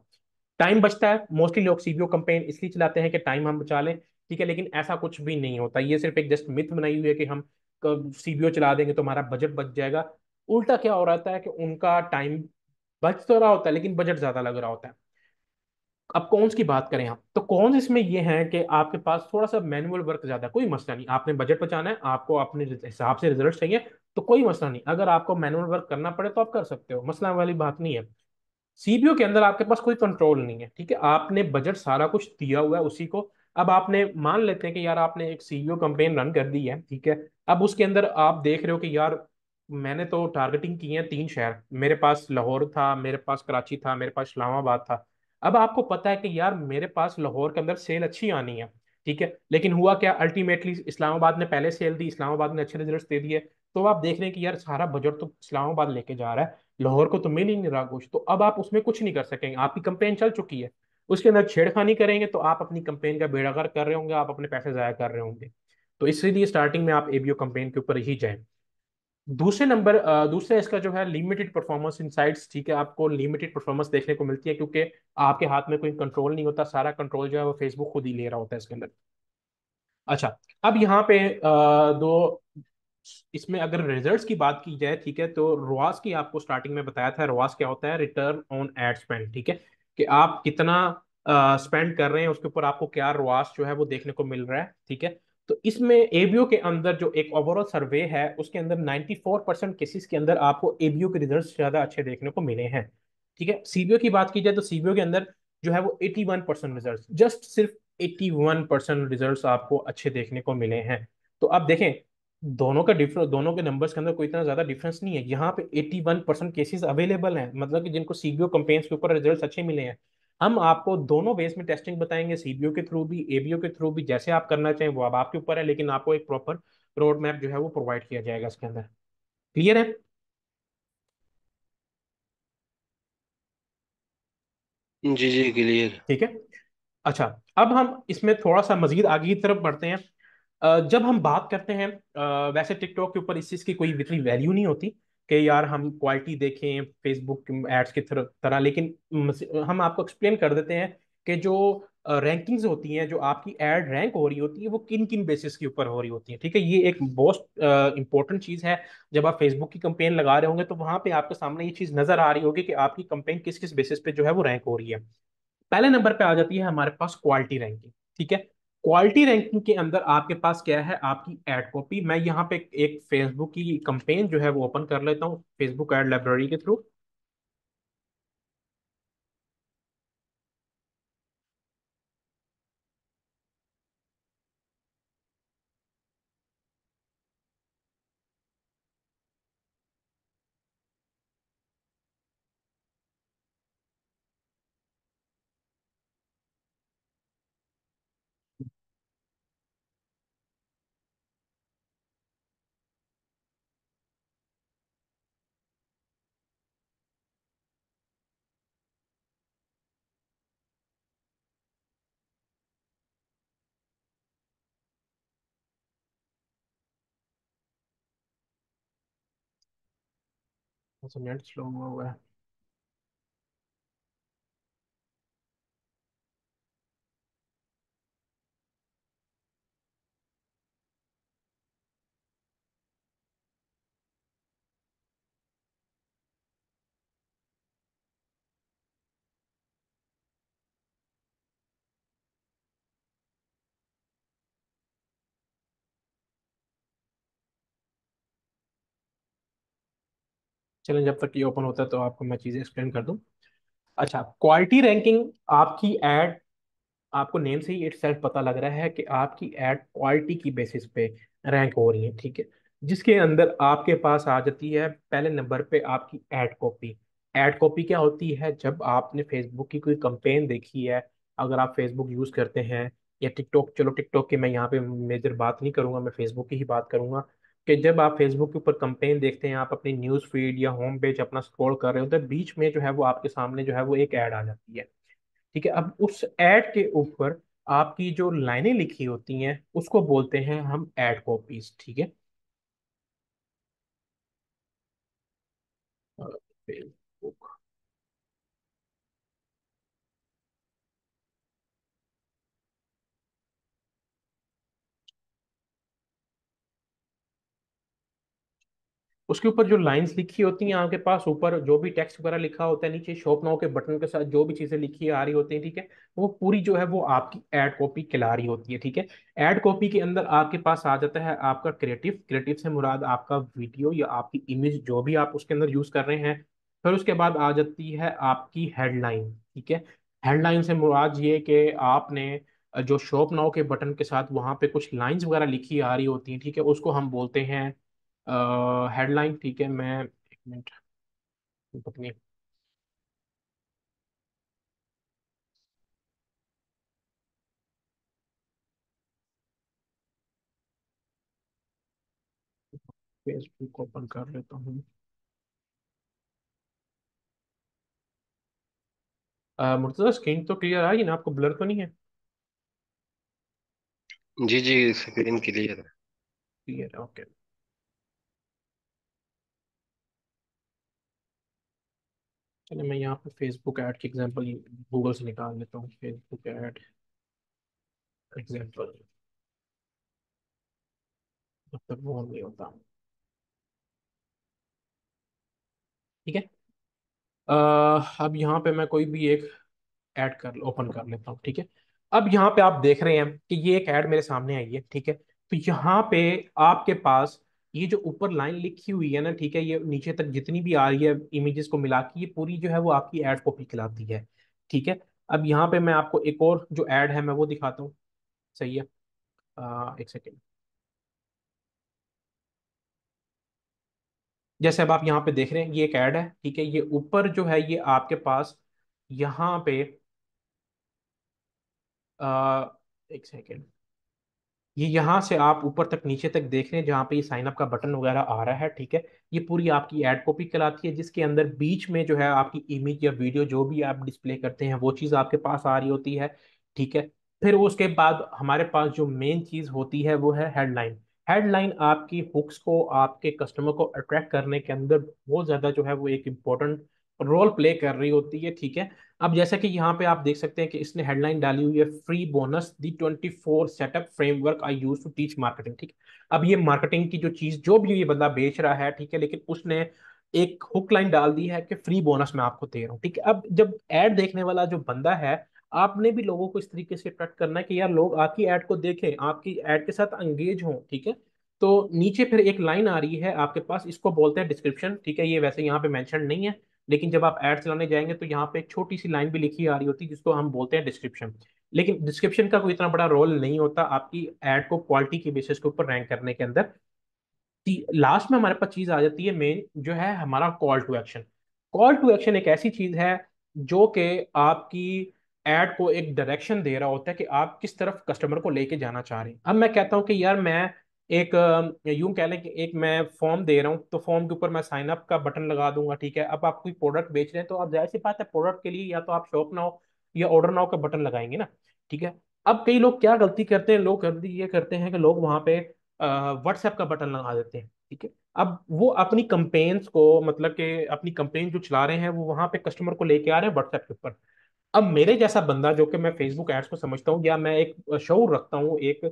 टाइम बचता है मोस्टली लोग सीबीओ कंपेन इसलिए चलाते हैं कि टाइम हम बचा लें ठीक है लेकिन ऐसा कुछ भी नहीं होता ये सिर्फ एक जस्ट मिथ बनाई हुई है कि हम सीबीओ चला देंगे तो हमारा बजट बच जाएगा उल्टा क्या हो रहा है कि उनका टाइम बच तो रहा होता है लेकिन बजट ज्यादा लग रहा होता है अब कौनस की बात करें आप तो कौनस इसमें ये हैं कि आपके पास थोड़ा सा मैनुअल वर्क ज्यादा कोई मसला नहीं आपने बजट बचाना है आपको अपने हिसाब से रिजल्ट चाहिए तो कोई मसला नहीं अगर आपको मैनुअल वर्क करना पड़े तो आप कर सकते हो मसला वाली बात नहीं है सीबीओ के अंदर आपके पास कोई कंट्रोल नहीं है ठीक है आपने बजट सारा कुछ दिया हुआ है उसी को अब आपने मान लेते हैं कि यार आपने एक सीबीओ कंपेन रन कर दी है ठीक है अब उसके अंदर आप देख रहे हो कि यार मैंने तो टारगेटिंग की है तीन शहर मेरे पास लाहौर था मेरे पास कराची था मेरे पास इस्लामाबाद था अब आपको पता है कि यार मेरे पास लाहौर के अंदर सेल अच्छी आनी है ठीक है लेकिन हुआ क्या अल्टीमेटली इस्लामाबाद ने पहले सेल दी इस्लामाबाद ने अच्छे रिजल्ट दे दिए तो आप देख रहे हैं कि यार सारा बजट तो इस्लामाबाद लेके जा रहा है लाहौर को तो मिल ही नहीं रहा कुछ तो अब आप उसमें कुछ नहीं कर सकेंगे आपकी कंपेन चल चुकी है उसके अंदर छेड़खानी करेंगे तो आप अपनी कंपेन का बेड़ा कर रहे होंगे आप अपने पैसे ज़ाया कर रहे होंगे तो इसीलिए स्टार्टिंग में आप एबीओ कंपेन के ऊपर ही जाएं दूसरे नंबर दूसरा इसका जो है लिमिटेड परफॉर्मेंस इन ठीक है आपको लिमिटेड परफॉर्मेंस देखने को मिलती है क्योंकि आपके हाथ में कोई कंट्रोल नहीं होता सारा कंट्रोल जो है वो फेसबुक खुद ही ले रहा होता है इसके अंदर अच्छा अब यहाँ पे आ, दो इसमें अगर रिजल्ट्स की बात की जाए ठीक है तो रोआस की आपको स्टार्टिंग में बताया था रोआस क्या होता है रिटर्न ऑन एड स्पेंड ठीक है कि आप कितना स्पेंड कर रहे हैं उसके ऊपर आपको क्या रोआस जो है वो देखने को मिल रहा है ठीक है तो इसमें एबीओ के अंदर जो एक ओवरऑल सर्वे है उसके अंदर 94 परसेंट केसेस के अंदर आपको एबीओ के रिजल्ट ज़्यादा अच्छे देखने को मिले हैं ठीक है सीबीओ की बात की जाए तो सीबीओ के अंदर जो है वो 81 परसेंट रिजल्ट जस्ट सिर्फ 81 परसेंट रिजल्ट आपको अच्छे देखने को मिले हैं तो आप देखें दोनों का डिफरेंस दोनों के नंबर्स के अंदर कोई इतना ज़्यादा डिफरेंस नहीं है यहाँ पे 81 परसेंट केसेस अवेलेबल है मतलब कि जिनको सीबीओ कंपेन्स के ऊपर रिजल्ट अच्छे मिले हैं हम आपको दोनों वेज में टेस्टिंग बताएंगे सीबीओ के थ्रू भी एबीओ के थ्रू भी जैसे आप करना चाहें वो अब आपके ऊपर है लेकिन आपको एक प्रॉपर रोड मैप जो है वो प्रोवाइड किया जाएगा इसके अंदर क्लियर है जी जी क्लियर ठीक है अच्छा अब हम इसमें थोड़ा सा मजीद आगे की तरफ बढ़ते हैं जब हम बात करते हैं वैसे टिकटॉक के ऊपर इस चीज़ की कोई इतनी वैल्यू नहीं होती कि यार हम क्वालिटी देखें फेसबुक एड्स की तरह लेकिन हम आपको एक्सप्लेन कर देते हैं कि जो रैंकिंग्स होती हैं जो आपकी एड रैंक हो रही होती है वो किन किन बेसिस के ऊपर हो रही होती है ठीक है ये एक बोस्ट इंपॉर्टेंट चीज़ है जब आप फेसबुक की कंपेन लगा रहे होंगे तो वहाँ पे आपके सामने ये चीज़ नज़र आ रही होगी कि आपकी कंपेन किस किस बेसिस पे जो है वो रैंक हो रही है पहले नंबर पे आ जाती है हमारे पास क्वालिटी रैंकिंग ठीक है क्वालिटी रैंकिंग के अंदर आपके पास क्या है आपकी एड कॉपी मैं यहाँ पे एक फेसबुक की कंपेन जो है वो ओपन कर लेता हूँ फेसबुक एड लाइब्रेरी के थ्रू Alltså mjölkslungor och चलें जब तक ये ओपन होता है तो आपको मैं चीज़ें एक्सप्लेन कर दूँ अच्छा क्वालिटी रैंकिंग आपकी एड आपको नेम से ही इट पता लग रहा है कि आपकी एड क्वालिटी की बेसिस पे रैंक हो रही है ठीक है जिसके अंदर आपके पास आ जाती है पहले नंबर पे आपकी एड कॉपी एड कॉपी क्या होती है जब आपने फेसबुक की कोई कंपेन देखी है अगर आप फेसबुक यूज़ करते हैं या टिकटॉक चलो टिकटॉक की मैं यहाँ पे मेजर बात नहीं करूँगा मैं फेसबुक की ही बात करूँगा कि जब आप फेसबुक के ऊपर कंपेन देखते हैं आप अपनी न्यूज़ फीड या होम पेज अपना स्क्रॉल कर रहे हो तो बीच में जो है वो आपके सामने जो है वो एक ऐड आ जाती है ठीक है अब उस ऐड के ऊपर आपकी जो लाइनें लिखी होती हैं उसको बोलते हैं हम ऐड कॉपीज ठीक है उसके ऊपर जो लाइंस लिखी होती हैं आपके पास ऊपर जो भी टेक्स्ट वगैरह लिखा होता है नीचे शॉप नाउ के बटन के साथ जो भी चीज़ें लिखी आ रही होती हैं ठीक है वो पूरी जो है वो आपकी एड कॉपी खिला रही होती है ठीक है एड कॉपी के अंदर आपके पास आ जाता है आपका क्रिएटिव क्रिएटिव से मुराद आपका वीडियो या आपकी इमेज जो भी आप उसके अंदर यूज़ कर रहे हैं फिर उसके बाद आ जाती है आपकी हेडलाइन ठीक है हेडलाइन से मुराद ये कि आपने जो शॉप नाउ के बटन के साथ वहाँ पे कुछ लाइंस वगैरह लिखी आ रही होती हैं ठीक है उसको हम बोलते हैं हेडलाइन ठीक है मैं एक मिनट अपनी फेसबुक ओपन कर लेता हूँ मुर्तजा स्क्रीन तो क्लियर आई ना आपको ब्लर तो नहीं है जी जी स्क्रीन क्लियर है क्लियर ओके चलिए तो मैं यहाँ पे फेसबुक ऐड की एग्जांपल गूगल से निकाल लेता हूँ फेसबुक ऐड एग्जांपल जब तक वो नहीं होता ठीक है अब यहाँ पे मैं कोई भी एक ऐड कर ओपन कर लेता हूँ ठीक है अब यहाँ पे आप देख रहे हैं कि ये एक ऐड मेरे सामने आई है ठीक है तो यहाँ पे आपके पास ये जो ऊपर लाइन लिखी हुई है ना ठीक है ये नीचे तक जितनी भी आ रही है इमेजेस को मिला के ये पूरी जो है वो आपकी एड कॉपी खिलाती है ठीक है अब यहाँ पे मैं आपको एक और जो एड है मैं वो दिखाता हूँ सही है आ, एक सेकेंड जैसे अब आप यहाँ पे देख रहे हैं ये एक ऐड है ठीक है ये ऊपर जो है ये आपके पास यहाँ पे आ, एक सेकेंड ये यहाँ से आप ऊपर तक नीचे तक देख रहे हैं जहाँ पे ये साइन अप का बटन वगैरह आ रहा है ठीक है ये पूरी आपकी एड कॉपी कहलाती है जिसके अंदर बीच में जो है आपकी इमेज या वीडियो जो भी आप डिस्प्ले करते हैं वो चीज़ आपके पास आ रही होती है ठीक है फिर उसके बाद हमारे पास जो मेन चीज़ होती है वो है हेडलाइन हेडलाइन आपकी हुक्स को आपके कस्टमर को अट्रैक्ट करने के अंदर बहुत ज़्यादा जो है वो एक इम्पोर्टेंट रोल प्ले कर रही होती है ठीक है अब जैसा कि यहाँ पे आप देख सकते हैं कि इसने हेडलाइन डाली हुई है free bonus the twenty four setup framework I use to teach marketing ठीक अब ये मार्केटिंग की जो चीज जो भी ये बंदा बेच रहा है ठीक है लेकिन उसने एक हुक लाइन डाल दी है कि फ्री बोनस मैं आपको दे रहा हूँ ठीक है अब जब एड देखने वाला जो बंदा है आपने भी लोगों को इस तरीके से अट्रैक्ट करना है कि यार लोग आपकी एड को देखें आपकी एड के साथ एंगेज हों ठीक है तो नीचे फिर एक लाइन आ रही है आपके पास इसको बोलते हैं डिस्क्रिप्शन ठीक है ये वैसे यहाँ पे मेंशन नहीं है लेकिन जब आप एड चलाने जाएंगे तो यहाँ पे एक छोटी सी लाइन भी लिखी आ रही होती है जिसको हम बोलते हैं डिस्क्रिप्शन लेकिन डिस्क्रिप्शन का कोई इतना बड़ा रोल नहीं होता आपकी एड को क्वालिटी के बेसिस के ऊपर रैंक करने के अंदर लास्ट में हमारे पास चीज आ जाती है मेन जो है हमारा call to action call to action एक ऐसी चीज है जो कि आपकी एड को एक डायरेक्शन दे रहा होता है कि आप किस तरफ कस्टमर को लेके जाना चाह रहे हैं अब मैं कहता हूं कि यार मैं एक यूं कह लें कि एक मैं फॉर्म दे रहा हूँ तो फॉर्म के ऊपर मैं साइन अप का बटन लगा दूंगा ठीक है अब आप कोई प्रोडक्ट बेच रहे हैं तो आप जाहिर सी बात है प्रोडक्ट के लिए या तो आप शॉप नाउ या ऑर्डर नाउ का बटन लगाएंगे ना ठीक है अब कई लोग क्या गलती करते हैं लोग गलती ये करते हैं कि लोग वहाँ पे व्हाट्सएप का बटन लगा देते हैं ठीक है अब वो अपनी कंपेन्स को मतलब के अपनी कंपेन जो चला रहे हैं वो वहाँ पे कस्टमर को लेके आ रहे हैं व्हाट्सएप के ऊपर अब मेरे जैसा बंदा जो कि मैं फेसबुक एड्स को समझता हूँ या मैं एक शौर रखता हूँ एक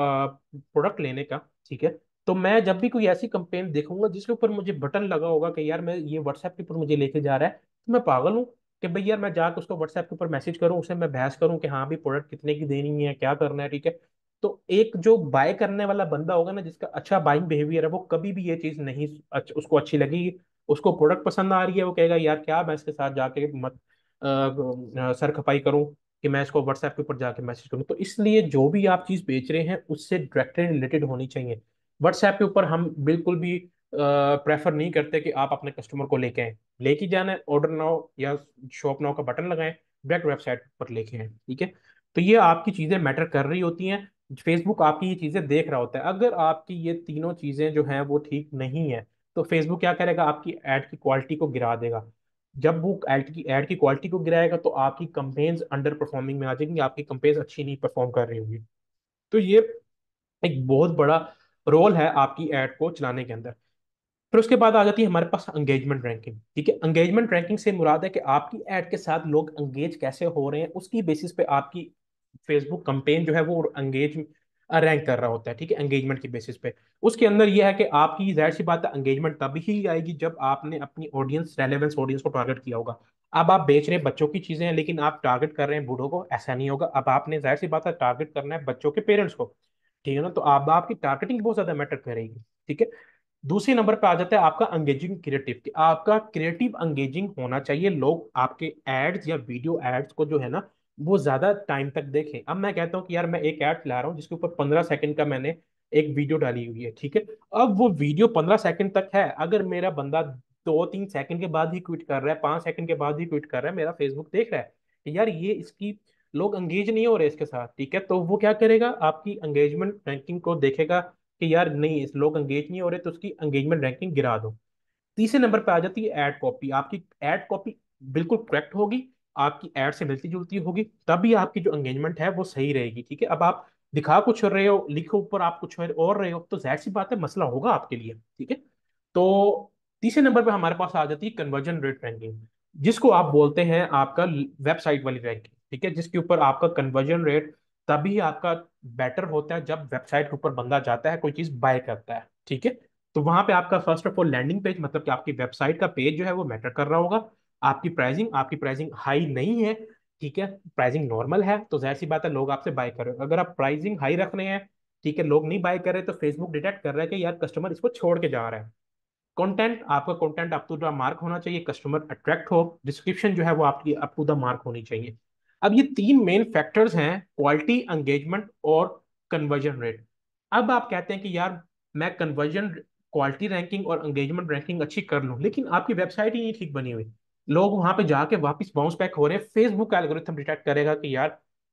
प्रोडक्ट लेने का ठीक है तो मैं जब भी कोई ऐसी कंपेन देखूंगा जिसके ऊपर मुझे बटन लगा होगा कि यार मैं ये व्हाट्सएप के ऊपर मुझे लेके जा रहा है तो मैं पागल हूँ कि भाई यार मैं जाकर उसको व्हाट्सएप के ऊपर मैसेज करूँ उसे मैं बहस करूँ कि हाँ भाई प्रोडक्ट कितने की देनी है क्या करना है ठीक है तो एक जो बाय करने वाला बंदा होगा ना जिसका अच्छा बाइंग बिहेवियर है वो कभी भी ये चीज़ नहीं उसको अच्छी लगेगी उसको प्रोडक्ट पसंद आ रही है वो कहेगा यार क्या मैं इसके साथ जाके मत सर खपाई करूँ कि मैं इसको व्हाट्सएप के ऊपर जाके मैसेज करूँ तो इसलिए जो भी आप चीज़ बेच रहे हैं उससे डायरेक्टली रिलेटेड होनी चाहिए व्हाट्सएप के ऊपर हम बिल्कुल भी प्रेफर नहीं करते कि आप अपने कस्टमर को लेके आए लेके जाना है ऑर्डर नाव या शॉप नाव का बटन लगाएं डायरेक्ट वेबसाइट पर लेके आए ठीक है तो ये आपकी चीज़ें मैटर कर रही होती हैं फेसबुक आपकी ये चीज़ें देख रहा होता है अगर आपकी ये तीनों चीज़ें जो हैं वो ठीक नहीं है तो फेसबुक क्या करेगा आपकी एड की क्वालिटी को गिरा देगा जब वो एड की एड की क्वालिटी को गिराएगा तो आपकी कंपेन्स अंडर परफॉर्मिंग में आ जाएंगी आपकी कंपेन्स अच्छी नहीं परफॉर्म कर रही होंगी तो ये एक बहुत बड़ा रोल है आपकी एड को चलाने के अंदर फिर उसके बाद आ जाती है हमारे पास एंगेजमेंट रैंकिंग ठीक है एंगेजमेंट रैंकिंग से मुराद है कि आपकी एड के साथ लोग एंगेज कैसे हो रहे हैं उसकी बेसिस पे आपकी फेसबुक कंपेन जो है वो एंगेज रैंक कर रहा होता है ठीक है एंगेजमेंट के बेसिस पे उसके अंदर यह है कि आपकी जाहिर सी बात है एंगेजमेंट तभी ही आएगी जब आपने अपनी ऑडियंस रेलेवेंस ऑडियंस को टारगेट किया होगा अब आप बेच रहे हैं बच्चों की चीज़ें हैं लेकिन आप टारगेट कर रहे हैं बूढ़ों को ऐसा नहीं होगा अब आपने जाहिर सी बात है टारगेट करना है बच्चों के पेरेंट्स को ठीक है ना तो आप आपकी टारगेटिंग बहुत ज़्यादा मैटर करेगी ठीक है दूसरे नंबर पर आ जाता है आपका अंगेजिंग क्रिएटिव आपका क्रिएटिव अंगेजिंग होना चाहिए लोग आपके एड्स या वीडियो एड्स को जो है ना वो ज्यादा टाइम तक देखें अब मैं कहता हूँ कि यार मैं एक ऐड चला रहा हूँ जिसके ऊपर पंद्रह सेकंड का मैंने एक वीडियो डाली हुई है ठीक है अब वो वीडियो पंद्रह सेकंड तक है अगर मेरा बंदा दो तीन सेकंड के बाद ही क्विट कर रहा है पांच सेकंड के बाद ही क्विट कर रहा है मेरा फेसबुक देख रहा है कि यार ये इसकी लोग एंगेज नहीं हो रहे इसके साथ ठीक है तो वो क्या करेगा आपकी एंगेजमेंट रैंकिंग को देखेगा कि यार नहीं इस लोग एंगेज नहीं हो रहे तो उसकी एंगेजमेंट रैंकिंग गिरा दो तीसरे नंबर पर आ जाती है एड कॉपी आपकी एड कॉपी बिल्कुल करेक्ट होगी आपकी एड से मिलती जुलती होगी तभी आपकी जो एंगेजमेंट है वो सही रहेगी ठीक है अब आप दिखा कुछ रहे हो लिखो ऊपर आप कुछ और रहे हो तो जहर सी बात है मसला होगा आपके लिए ठीक है तो तीसरे नंबर पे हमारे पास आ जाती है कन्वर्जन रेट रैंकिंग जिसको आप बोलते हैं आपका वेबसाइट वाली रैंकिंग ठीक है जिसके ऊपर आपका कन्वर्जन रेट तभी आपका बेटर होता है जब वेबसाइट के ऊपर बंदा जाता है कोई चीज बाय करता है ठीक है तो वहां पे आपका first of all landing page मतलब कि आपकी वेबसाइट का पेज जो है वो मैटर कर रहा होगा आपकी प्राइसिंग आपकी प्राइसिंग हाई नहीं है ठीक है प्राइसिंग नॉर्मल है तो जाहिर सी बात है लोग आपसे बाय कर रहे हो अगर आप प्राइसिंग हाई रख रहे हैं ठीक है लोग नहीं बाय कर रहे तो फेसबुक डिटेक्ट कर रहे हैं कि यार कस्टमर इसको छोड़ के जा रहे हैं कंटेंट आपका content up to the mark होना चाहिए कस्टमर अट्रैक्ट हो डिस्क्रिप्शन जो है वो आपकी अप टू द मार्क होनी चाहिए अब ये तीन मेन फैक्टर्स हैं क्वालिटी एंगेजमेंट और कन्वर्जन रेट अब आप कहते हैं कि यार मैं कन्वर्जन क्वालिटी रैंकिंग और एंगेजमेंट रैंकिंग अच्छी कर लूँ लेकिन आपकी वेबसाइट ही नहीं ठीक बनी हुई लोग वहां पे जाके वापस बाउंस बैक हो रहे हैं फेसबुक का एल्गोरिथम डिटेक्ट करेगा कि यार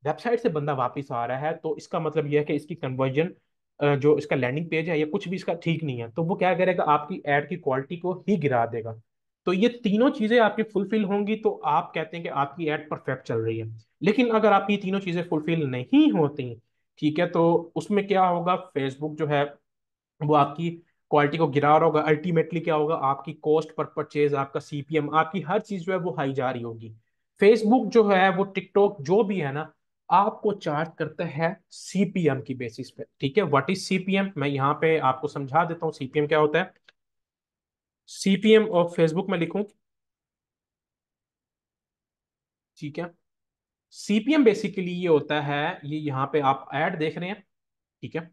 वेबसाइट से बंदा वापस आ रहा है तो इसका मतलब यह है कि इसकी कन्वर्जन जो इसका लैंडिंग पेज है या कुछ भी इसका ठीक नहीं है तो वो क्या करेगा आपकी एड की क्वालिटी को ही गिरा देगा तो ये तीनों चीज़ें आपकी फुलफिल होंगी तो आप कहते हैं कि आपकी एड परफेक्ट चल रही है लेकिन अगर आपकी तीनों चीज़ें फुलफिल नहीं होती ठीक है तो उसमें क्या होगा फेसबुक जो है वो आपकी क्वालिटी को गिरा रहा होगा अल्टीमेटली क्या होगा आपकी कॉस्ट पर परचेज आपका सीपीएम आपकी हर चीज जो है वो हाई जा रही होगी फेसबुक जो है वो टिकटॉक जो भी है ना आपको चार्ज करता है सीपीएम की बेसिस पे ठीक है व्हाट इज सीपीएम मैं यहाँ पे आपको समझा देता हूँ सीपीएम क्या होता है सीपीएम ऑफ फेसबुक में लिखू ठीक है सीपीएम बेसिकली ये होता है ये यहाँ पे आप एड देख रहे हैं ठीक है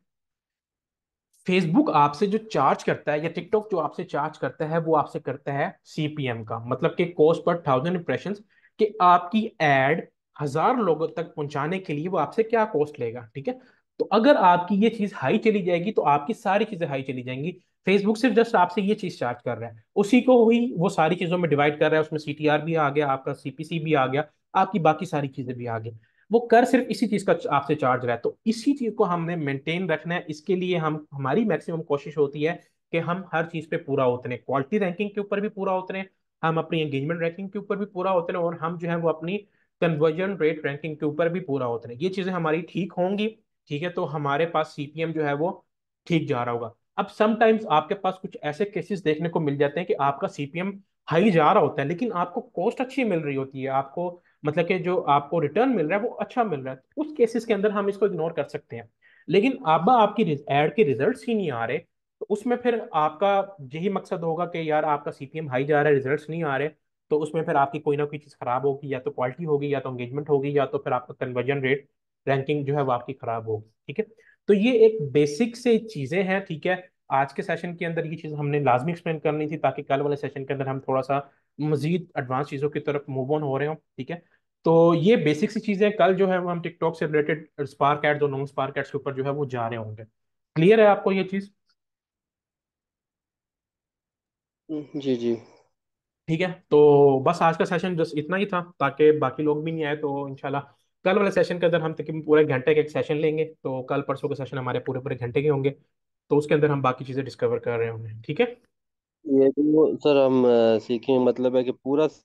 फेसबुक आपसे जो चार्ज करता है या टिकटॉक जो आपसे चार्ज करता है वो आपसे करता है सीपीएम का मतलब कि कॉस्ट पर थाउजेंड इंप्रेशन कि आपकी एड हजार लोगों तक पहुंचाने के लिए वो आपसे क्या कॉस्ट लेगा ठीक है तो अगर आपकी ये चीज हाई चली जाएगी तो आपकी सारी चीजें हाई चली जाएंगी फेसबुक सिर्फ जस्ट आपसे ये चीज चार्ज कर रहा है उसी को ही वो सारी चीजों में डिवाइड कर रहा है उसमें सीटीआर भी आ गया आपका सीपीसी भी आ गया आपकी बाकी सारी चीजें भी आ गई वो कर सिर्फ इसी चीज का आपसे चार्ज रहा है तो इसी चीज को हमने मेंटेन रखना है इसके लिए हम हमारी मैक्सिमम कोशिश होती है कि हम हर चीज पे पूरा होते हैं क्वालिटी रैंकिंग के ऊपर भी पूरा होते हम अपनी एंगेजमेंट रैंकिंग के ऊपर भी पूरा होते हैं और हम जो है वो अपनी कन्वर्जन रेट रैंकिंग के ऊपर भी पूरा होते हैं ये चीजें हमारी ठीक होंगी ठीक है तो हमारे पास सीपीएम जो है वो ठीक जा रहा होगा अब समटाइम्स आपके पास कुछ ऐसे केसेस देखने को मिल जाते हैं कि आपका सीपीएम हाई जा रहा होता है लेकिन आपको कॉस्ट अच्छी मिल रही होती है आपको मतलब कि जो आपको रिटर्न मिल रहा है वो अच्छा मिल रहा है तो उस केसेस के अंदर हम इसको इग्नोर कर सकते हैं लेकिन अब आपकी एड के रिजल्ट ही नहीं आ रहे तो उसमें फिर आपका यही मकसद होगा कि यार आपका सी हाई जा रहा है रिजल्ट नहीं आ रहे तो उसमें फिर आपकी कोई ना कोई चीज़ खराब होगी या तो क्वालिटी होगी या तो एंगेजमेंट होगी या तो फिर आपका कन्वर्जन रेट रैंकिंग जो है वो आपकी खराब होगी ठीक है तो ये एक बेसिक से चीज़ें हैं ठीक है आज के सेशन के अंदर ये चीज़ हमने लाजमी एक्सप्लेन करनी थी ताकि कल वाले सेशन के अंदर हम थोड़ा सा मजीद एडवांस चीज़ों की तरफ मूव ऑन हो रहे हो ठीक है तो ये बेसिक सी चीज़ें कल जो है वो हम टिकटॉक से रिलेटेड स्पार्क एड्स और नॉन स्पार्क एड्स के ऊपर जो है वो जा रहे होंगे क्लियर है आपको ये चीज़ हम्म, जी जी ठीक है तो बस आज का सेशन जस्ट इतना ही था ताकि बाकी लोग भी नहीं आए तो इनशाला कल वाले सेशन के अंदर हम तक पूरे घंटे का एक सेशन लेंगे तो कल परसों के सेशन हमारे पूरे पूरे घंटे के होंगे तो उसके अंदर हम बाकी चीज़ें डिस्कवर कर रहे होंगे ठीक है ये जो तो सर हम सीखें मतलब है कि पूरा